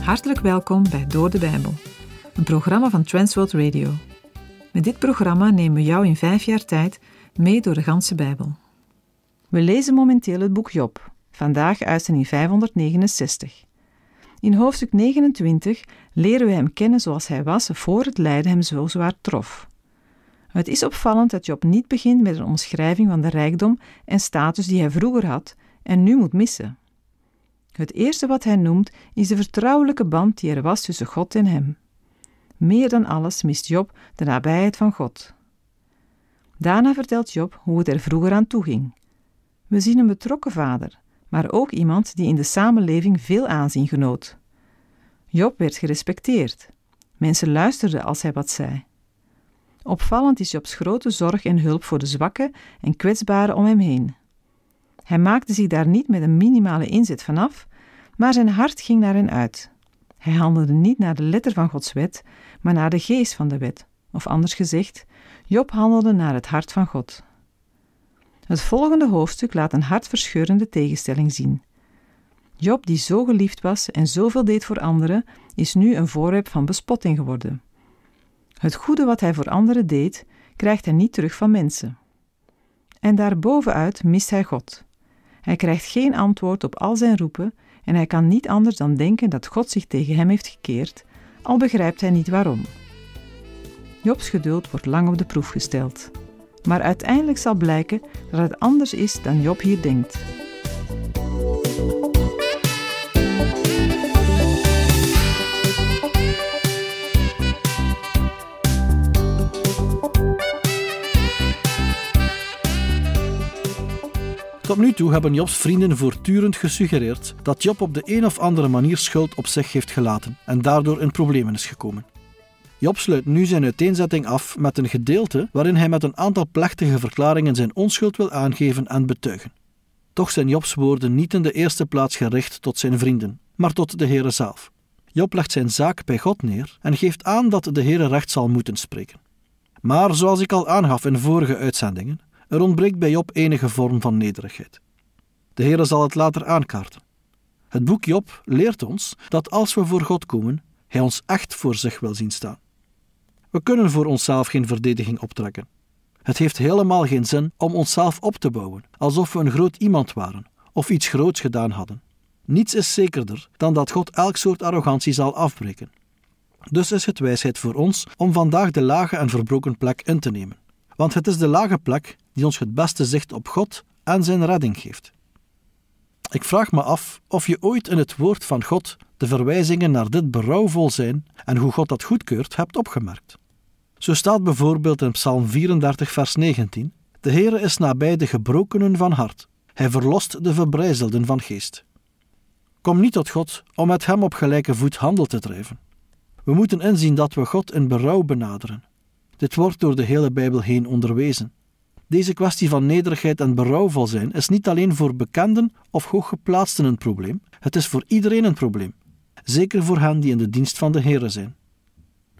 Hartelijk welkom bij Door de Bijbel, een programma van Transworld Radio. Met dit programma nemen we jou in vijf jaar tijd mee door de ganse Bijbel. We lezen momenteel het boek Job, vandaag in 569. In hoofdstuk 29 leren we hem kennen zoals hij was voor het lijden hem zo zwaar trof. Het is opvallend dat Job niet begint met een omschrijving van de rijkdom en status die hij vroeger had en nu moet missen. Het eerste wat hij noemt is de vertrouwelijke band die er was tussen God en hem. Meer dan alles mist Job de nabijheid van God. Daarna vertelt Job hoe het er vroeger aan toe ging. We zien een betrokken vader, maar ook iemand die in de samenleving veel aanzien genoot. Job werd gerespecteerd. Mensen luisterden als hij wat zei. Opvallend is Jobs grote zorg en hulp voor de zwakken en kwetsbaren om hem heen. Hij maakte zich daar niet met een minimale inzet vanaf, maar zijn hart ging naar hen uit. Hij handelde niet naar de letter van Gods wet, maar naar de geest van de wet, of anders gezegd, Job handelde naar het hart van God. Het volgende hoofdstuk laat een hartverscheurende tegenstelling zien. Job, die zo geliefd was en zoveel deed voor anderen, is nu een voorwerp van bespotting geworden. Het goede wat hij voor anderen deed, krijgt hij niet terug van mensen. En daarbovenuit mist hij God. Hij krijgt geen antwoord op al zijn roepen en hij kan niet anders dan denken dat God zich tegen hem heeft gekeerd, al begrijpt hij niet waarom. Jobs geduld wordt lang op de proef gesteld. Maar uiteindelijk zal blijken dat het anders is dan Job hier denkt. Tot nu toe hebben Jobs vrienden voortdurend gesuggereerd dat Job op de een of andere manier schuld op zich heeft gelaten en daardoor in problemen is gekomen. Job sluit nu zijn uiteenzetting af met een gedeelte waarin hij met een aantal plechtige verklaringen zijn onschuld wil aangeven en betuigen. Toch zijn Jobs woorden niet in de eerste plaats gericht tot zijn vrienden, maar tot de Heere zelf. Job legt zijn zaak bij God neer en geeft aan dat de Heere recht zal moeten spreken. Maar zoals ik al aangaf in vorige uitzendingen, er ontbreekt bij Job enige vorm van nederigheid. De Heere zal het later aankaarten. Het boek Job leert ons dat als we voor God komen, Hij ons echt voor zich wil zien staan. We kunnen voor onszelf geen verdediging optrekken. Het heeft helemaal geen zin om onszelf op te bouwen, alsof we een groot iemand waren of iets groots gedaan hadden. Niets is zekerder dan dat God elk soort arrogantie zal afbreken. Dus is het wijsheid voor ons om vandaag de lage en verbroken plek in te nemen. Want het is de lage plek die ons het beste zicht op God en zijn redding geeft. Ik vraag me af of je ooit in het woord van God de verwijzingen naar dit berouwvol zijn en hoe God dat goedkeurt hebt opgemerkt. Zo staat bijvoorbeeld in Psalm 34, vers 19: De Heere is nabij de gebrokenen van hart. Hij verlost de verbrijzelden van geest. Kom niet tot God om met Hem op gelijke voet handel te drijven. We moeten inzien dat we God in berouw benaderen. Dit wordt door de hele Bijbel heen onderwezen. Deze kwestie van nederigheid en berouwvol zijn is niet alleen voor bekenden of hooggeplaatsten een probleem, het is voor iedereen een probleem, zeker voor hen die in de dienst van de Heere zijn.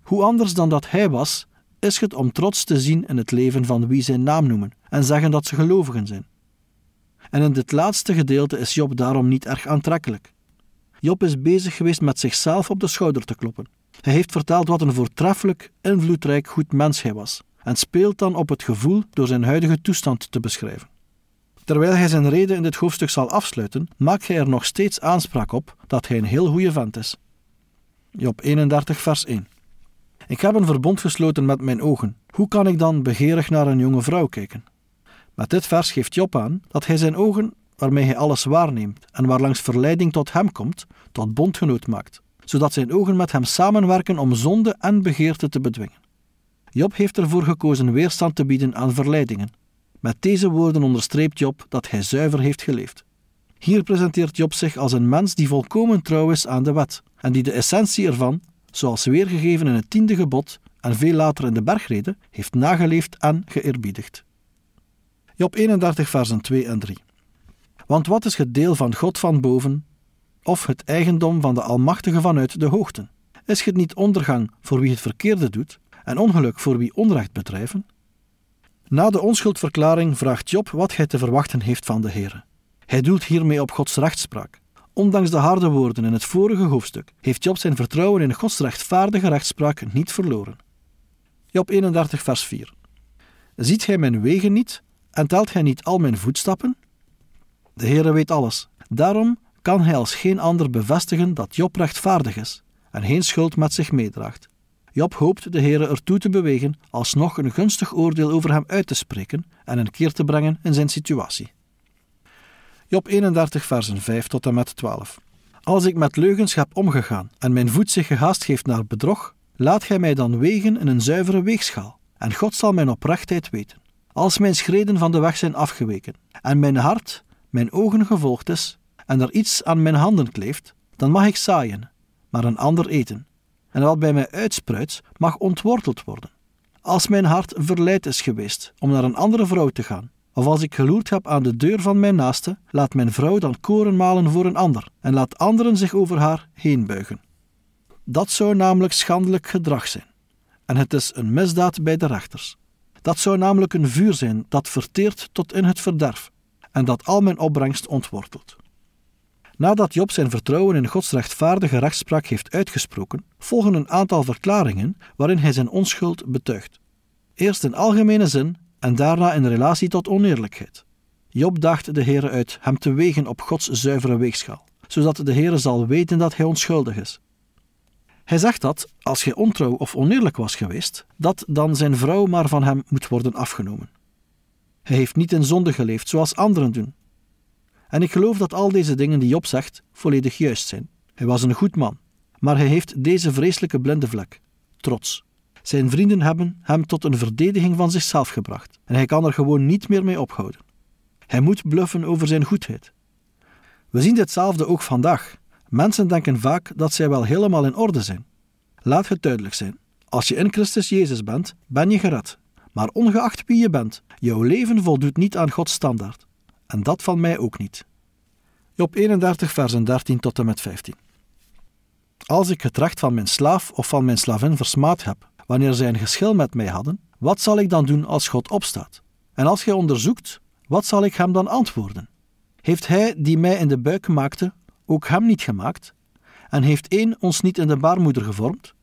Hoe anders dan dat hij was, is het om trots te zien in het leven van wie zijn naam noemen en zeggen dat ze gelovigen zijn. En in dit laatste gedeelte is Job daarom niet erg aantrekkelijk. Job is bezig geweest met zichzelf op de schouder te kloppen. Hij heeft verteld wat een voortreffelijk, invloedrijk, goed mens hij was en speelt dan op het gevoel door zijn huidige toestand te beschrijven. Terwijl hij zijn reden in dit hoofdstuk zal afsluiten, maakt hij er nog steeds aanspraak op dat hij een heel goede vent is. Job 31, vers 1. Ik heb een verbond gesloten met mijn ogen. Hoe kan ik dan begeerig naar een jonge vrouw kijken? Met dit vers geeft Job aan dat hij zijn ogen, waarmee hij alles waarneemt en waarlangs verleiding tot hem komt, tot bondgenoot maakt, zodat zijn ogen met hem samenwerken om zonde en begeerte te bedwingen. Job heeft ervoor gekozen weerstand te bieden aan verleidingen. Met deze woorden onderstreept Job dat hij zuiver heeft geleefd. Hier presenteert Job zich als een mens die volkomen trouw is aan de wet en die de essentie ervan, zoals weergegeven in het tiende gebod en veel later in de bergreden heeft nageleefd en geëerbiedigd. Job 31, versen 2 en 3. Want wat is het deel van God van boven, of het eigendom van de Almachtige vanuit de hoogten? Is het niet ondergang voor wie het verkeerde doet, en ongeluk voor wie onrecht bedrijven? Na de onschuldverklaring vraagt Job wat hij te verwachten heeft van de Heer. Hij doelt hiermee op Gods rechtspraak. Ondanks de harde woorden in het vorige hoofdstuk heeft Job zijn vertrouwen in Gods rechtvaardige rechtspraak niet verloren. Job 31, vers 4. Ziet gij mijn wegen niet en telt gij niet al mijn voetstappen? De Heere weet alles. Daarom kan hij als geen ander bevestigen dat Job rechtvaardig is en geen schuld met zich meedraagt. Job hoopt de Heere ertoe te bewegen alsnog een gunstig oordeel over hem uit te spreken en een keer te brengen in zijn situatie. Job 31, versen 5 tot en met 12. Als ik met leugens heb omgegaan en mijn voet zich gehaast geeft naar bedrog, laat gij mij dan wegen in een zuivere weegschaal, en God zal mijn oprechtheid weten. Als mijn schreden van de weg zijn afgeweken, en mijn hart, mijn ogen gevolgd is, en er iets aan mijn handen kleeft, dan mag ik saaien, maar een ander eten. En wat bij mij uitspruit, mag ontworteld worden. Als mijn hart verleid is geweest om naar een andere vrouw te gaan, of als ik geloerd heb aan de deur van mijn naaste, laat mijn vrouw dan koren malen voor een ander en laat anderen zich over haar heen buigen. Dat zou namelijk schandelijk gedrag zijn. En het is een misdaad bij de rechters. Dat zou namelijk een vuur zijn dat verteert tot in het verderf en dat al mijn opbrengst ontwortelt. Nadat Job zijn vertrouwen in Gods rechtvaardige rechtspraak heeft uitgesproken, volgen een aantal verklaringen waarin hij zijn onschuld betuigt. Eerst in algemene zin en daarna in relatie tot oneerlijkheid. Job daagt de Heere uit hem te wegen op Gods zuivere weegschaal, zodat de Heere zal weten dat hij onschuldig is. Hij zegt dat, als hij ontrouw of oneerlijk was geweest, dat dan zijn vrouw maar van hem moet worden afgenomen. Hij heeft niet in zonde geleefd, zoals anderen doen. En ik geloof dat al deze dingen die Job zegt, volledig juist zijn. Hij was een goed man, maar hij heeft deze vreselijke blinde vlek: trots. Zijn vrienden hebben hem tot een verdediging van zichzelf gebracht en hij kan er gewoon niet meer mee ophouden. Hij moet bluffen over zijn goedheid. We zien ditzelfde ook vandaag. Mensen denken vaak dat zij wel helemaal in orde zijn. Laat het duidelijk zijn. Als je in Christus Jezus bent, ben je gered. Maar ongeacht wie je bent, jouw leven voldoet niet aan Gods standaard. En dat van mij ook niet. Job 31, versen 13 tot en met 15. Als ik het recht van mijn slaaf of van mijn slavin versmaad heb, wanneer zij een geschil met mij hadden, wat zal ik dan doen als God opstaat? En als gij onderzoekt, wat zal ik hem dan antwoorden? Heeft hij die mij in de buik maakte ook hem niet gemaakt? En heeft één ons niet in de baarmoeder gevormd?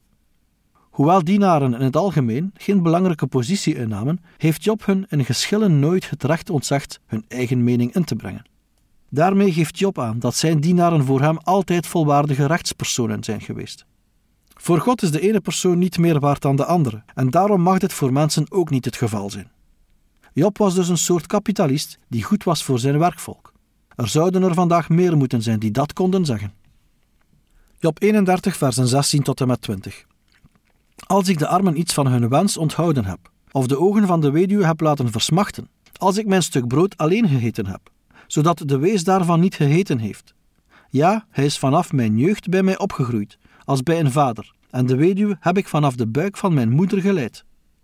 Hoewel dienaren in het algemeen geen belangrijke positie innamen, heeft Job hun in geschillen nooit het recht ontzegd hun eigen mening in te brengen. Daarmee geeft Job aan dat zijn dienaren voor hem altijd volwaardige rechtspersonen zijn geweest. Voor God is de ene persoon niet meer waard dan de andere, en daarom mag dit voor mensen ook niet het geval zijn. Job was dus een soort kapitalist die goed was voor zijn werkvolk. Er zouden er vandaag meer moeten zijn die dat konden zeggen. Job 31, versen 16 tot en met 20. Als ik de armen iets van hun wens onthouden heb, of de ogen van de weduwe heb laten versmachten, als ik mijn stuk brood alleen gegeten heb, zodat de wees daarvan niet gegeten heeft. Ja, hij is vanaf mijn jeugd bij mij opgegroeid, als bij een vader, en de weduwe heb ik vanaf de buik van mijn moeder geleid.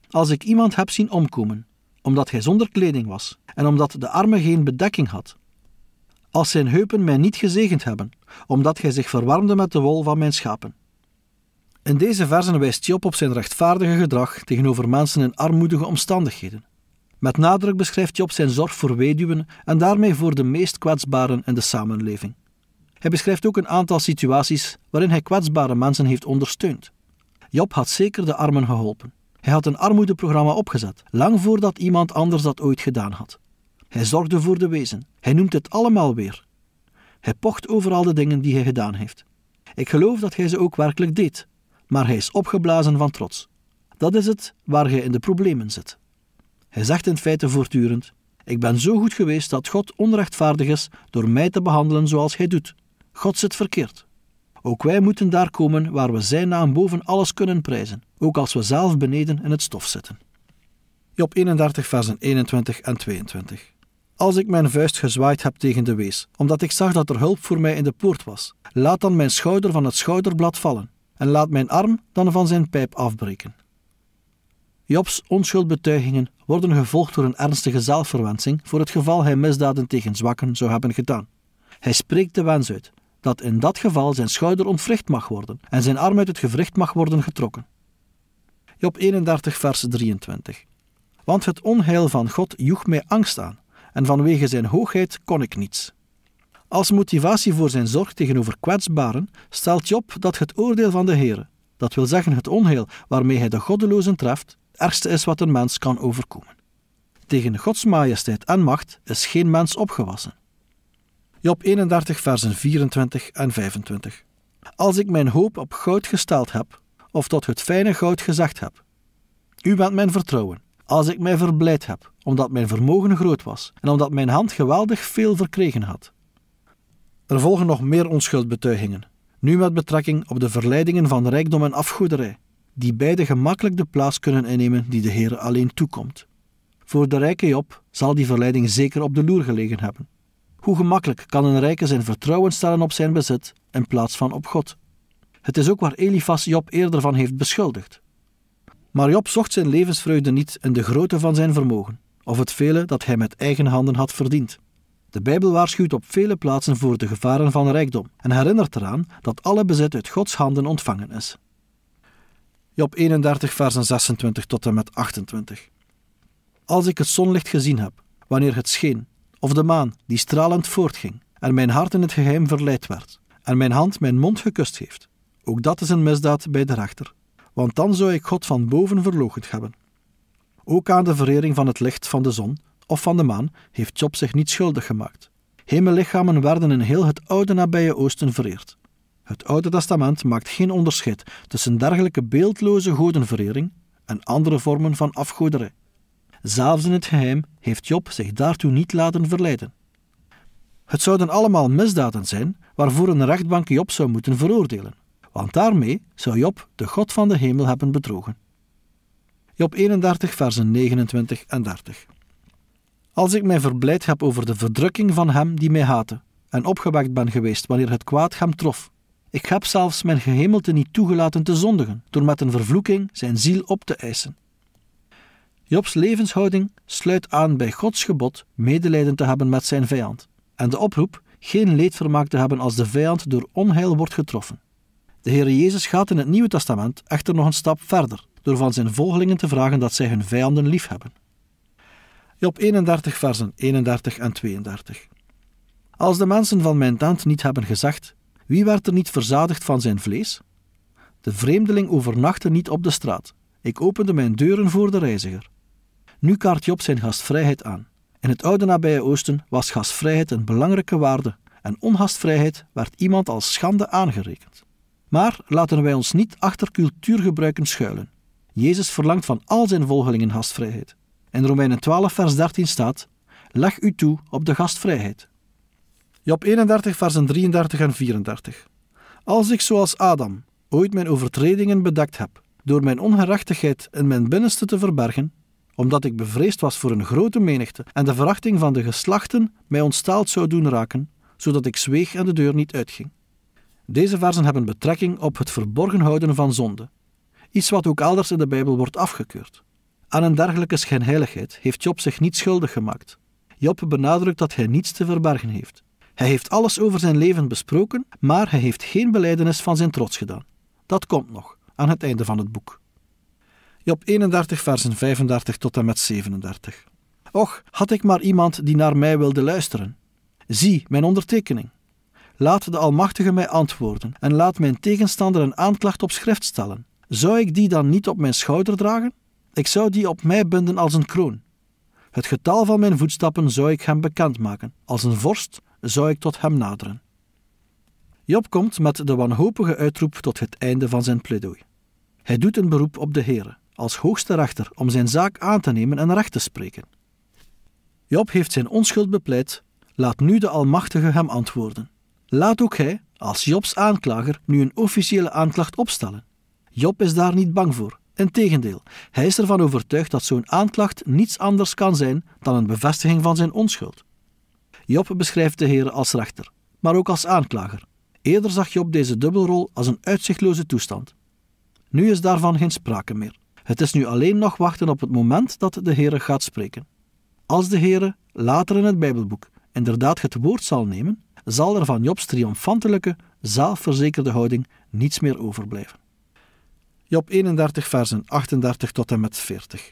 Als ik iemand heb zien omkomen, omdat hij zonder kleding was en omdat de arme geen bedekking had. Als zijn heupen mij niet gezegend hebben, omdat hij zich verwarmde met de wol van mijn schapen. In deze versen wijst Job op zijn rechtvaardige gedrag tegenover mensen in armoedige omstandigheden. Met nadruk beschrijft Job zijn zorg voor weduwen en daarmee voor de meest kwetsbaren in de samenleving. Hij beschrijft ook een aantal situaties waarin hij kwetsbare mensen heeft ondersteund. Job had zeker de armen geholpen. Hij had een armoedeprogramma opgezet, lang voordat iemand anders dat ooit gedaan had. Hij zorgde voor de wezen. Hij noemt het allemaal weer. Hij pocht over al de dingen die hij gedaan heeft. Ik geloof dat hij ze ook werkelijk deed, maar hij is opgeblazen van trots. Dat is het waar hij in de problemen zit. Hij zegt in feite voortdurend: Ik ben zo goed geweest dat God onrechtvaardig is door mij te behandelen zoals hij doet. God zit verkeerd. Ook wij moeten daar komen waar we zijn naam boven alles kunnen prijzen, ook als we zelf beneden in het stof zitten. Job 31, versen 21 en 22. Als ik mijn vuist gezwaaid heb tegen de wees, omdat ik zag dat er hulp voor mij in de poort was, laat dan mijn schouder van het schouderblad vallen, en laat mijn arm dan van zijn pijp afbreken. Jobs onschuldbetuigingen worden gevolgd door een ernstige zelfverwensing voor het geval hij misdaden tegen zwakken zou hebben gedaan. Hij spreekt de wens uit, dat in dat geval zijn schouder ontwricht mag worden en zijn arm uit het gewricht mag worden getrokken. Job 31, vers 23. Want het onheil van God joeg mij angst aan, en vanwege zijn hoogheid kon ik niets. Als motivatie voor zijn zorg tegenover kwetsbaren stelt Job dat het oordeel van de Heere, dat wil zeggen het onheil waarmee hij de goddelozen treft, het ergste is wat een mens kan overkomen. Tegen Gods majesteit en macht is geen mens opgewassen. Job 31, versen 24 en 25. Als ik mijn hoop op goud gesteld heb, of tot het fijne goud gezegd heb. U bent mijn vertrouwen. Als ik mij verblijd heb, omdat mijn vermogen groot was en omdat mijn hand geweldig veel verkregen had. Er volgen nog meer onschuldbetuigingen, nu met betrekking op de verleidingen van rijkdom en afgoederij, die beide gemakkelijk de plaats kunnen innemen die de Heer alleen toekomt. Voor de rijke Job zal die verleiding zeker op de loer gelegen hebben. Hoe gemakkelijk kan een rijke zijn vertrouwen stellen op zijn bezit in plaats van op God? Het is ook waar Elifas Job eerder van heeft beschuldigd. Maar Job zocht zijn levensvreugde niet in de grootte van zijn vermogen, of het vele dat hij met eigen handen had verdiend. De Bijbel waarschuwt op vele plaatsen voor de gevaren van rijkdom en herinnert eraan dat alle bezit uit Gods handen ontvangen is. Job 31, versen 26 tot en met 28. Als ik het zonlicht gezien heb, wanneer het scheen, of de maan, die stralend voortging, en mijn hart in het geheim verleid werd, en mijn hand mijn mond gekust heeft. Ook dat is een misdaad bij de rechter, want dan zou ik God van boven verloochend hebben. Ook aan de verering van het licht van de zon of van de maan heeft Job zich niet schuldig gemaakt. Hemellichamen werden in heel het oude nabije oosten vereerd. Het Oude Testament maakt geen onderscheid tussen dergelijke beeldloze godenverering en andere vormen van afgoderij. Zelfs in het geheim heeft Job zich daartoe niet laten verleiden. Het zouden allemaal misdaden zijn waarvoor een rechtbank Job zou moeten veroordelen, want daarmee zou Job de God van de hemel hebben bedrogen. Job 31, versen 29 en 30. Als ik mij verblijd heb over de verdrukking van hem die mij haatte, en opgewekt ben geweest wanneer het kwaad hem trof, ik heb zelfs mijn gehemelte niet toegelaten te zondigen, door met een vervloeking zijn ziel op te eisen. Jobs levenshouding sluit aan bij Gods gebod medelijden te hebben met zijn vijand en de oproep geen leedvermaak te hebben als de vijand door onheil wordt getroffen. De Heer Jezus gaat in het Nieuwe Testament echter nog een stap verder door van zijn volgelingen te vragen dat zij hun vijanden liefhebben. Job 31 versen 31 en 32 Als de mensen van mijn tent niet hebben gezegd, wie werd er niet verzadigd van zijn vlees? De vreemdeling overnachtte niet op de straat. Ik opende mijn deuren voor de reiziger. Nu kaart Job zijn gastvrijheid aan. In het oude nabije Oosten was gastvrijheid een belangrijke waarde en ongastvrijheid werd iemand als schande aangerekend. Maar laten wij ons niet achter cultuurgebruiken schuilen. Jezus verlangt van al zijn volgelingen gastvrijheid. In Romeinen 12, vers 13 staat: Leg u toe op de gastvrijheid. Job 31, versen 33 en 34. Als ik zoals Adam ooit mijn overtredingen bedekt heb, door mijn ongerechtigheid in mijn binnenste te verbergen, omdat ik bevreesd was voor een grote menigte en de verachting van de geslachten mij onstaald zou doen raken, zodat ik zweeg en de deur niet uitging. Deze versen hebben betrekking op het verborgen houden van zonde, iets wat ook elders in de Bijbel wordt afgekeurd. Aan een dergelijke schijnheiligheid heeft Job zich niet schuldig gemaakt. Job benadrukt dat hij niets te verbergen heeft. Hij heeft alles over zijn leven besproken, maar hij heeft geen beleidenis van zijn trots gedaan. Dat komt nog, aan het einde van het boek. Job 31, versen 35 tot en met 37. Och, had ik maar iemand die naar mij wilde luisteren. Zie mijn ondertekening. Laat de Almachtige mij antwoorden en laat mijn tegenstander een aanklacht op schrift stellen. Zou ik die dan niet op mijn schouder dragen? Ik zou die op mij binden als een kroon. Het getal van mijn voetstappen zou ik hem bekend maken. Als een vorst zou ik tot hem naderen. Job komt met de wanhopige uitroep tot het einde van zijn pleidooi. Hij doet een beroep op de Heere als hoogste rechter om zijn zaak aan te nemen en recht te spreken. Job heeft zijn onschuld bepleit, laat nu de Almachtige hem antwoorden. Laat ook hij, als Jobs aanklager, nu een officiële aanklacht opstellen. Job is daar niet bang voor. Integendeel, hij is ervan overtuigd dat zo'n aanklacht niets anders kan zijn dan een bevestiging van zijn onschuld. Job beschrijft de Heer als rechter, maar ook als aanklager. Eerder zag Job deze dubbelrol als een uitzichtloze toestand. Nu is daarvan geen sprake meer. Het is nu alleen nog wachten op het moment dat de Heere gaat spreken. Als de Heere later in het Bijbelboek inderdaad het woord zal nemen, zal er van Jobs triomfantelijke, zelfverzekerde houding niets meer overblijven. Job 31, versen 38 tot en met 40.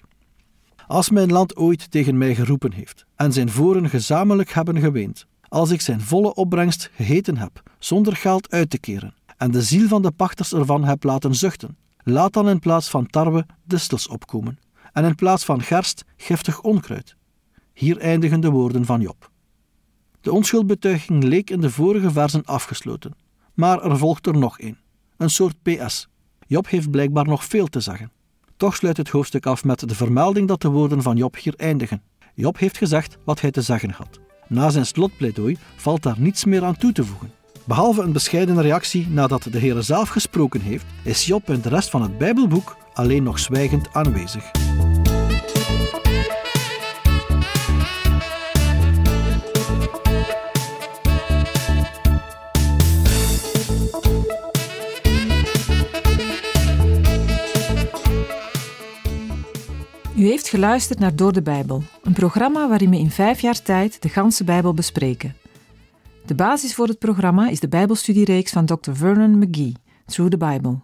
Als mijn land ooit tegen mij geroepen heeft en zijn voren gezamenlijk hebben geweend, als ik zijn volle opbrengst geheten heb, zonder geld uit te keren, en de ziel van de pachters ervan heb laten zuchten, Laat dan in plaats van tarwe distels opkomen en in plaats van gerst giftig onkruid. Hier eindigen de woorden van Job. De onschuldbetuiging leek in de vorige versen afgesloten, maar er volgt er nog een, een soort PS. Job heeft blijkbaar nog veel te zeggen. Toch sluit het hoofdstuk af met de vermelding dat de woorden van Job hier eindigen. Job heeft gezegd wat hij te zeggen had. Na zijn slotpleidooi valt daar niets meer aan toe te voegen. Behalve een bescheiden reactie nadat de Heer zelf gesproken heeft, is Job in de rest van het Bijbelboek alleen nog zwijgend aanwezig. U heeft geluisterd naar Door de Bijbel, een programma waarin we in vijf jaar tijd de ganse Bijbel bespreken. De basis voor het programma is de Bijbelstudiereeks van Dr. Vernon McGee, Through the Bible.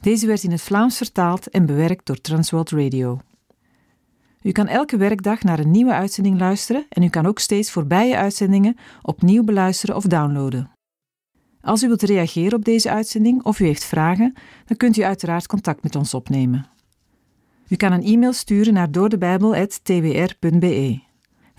Deze werd in het Vlaams vertaald en bewerkt door Transworld Radio. U kan elke werkdag naar een nieuwe uitzending luisteren en u kan ook steeds voorbije uitzendingen opnieuw beluisteren of downloaden. Als u wilt reageren op deze uitzending of u heeft vragen, dan kunt u uiteraard contact met ons opnemen. U kan een e-mail sturen naar doordebijbel.twr.be.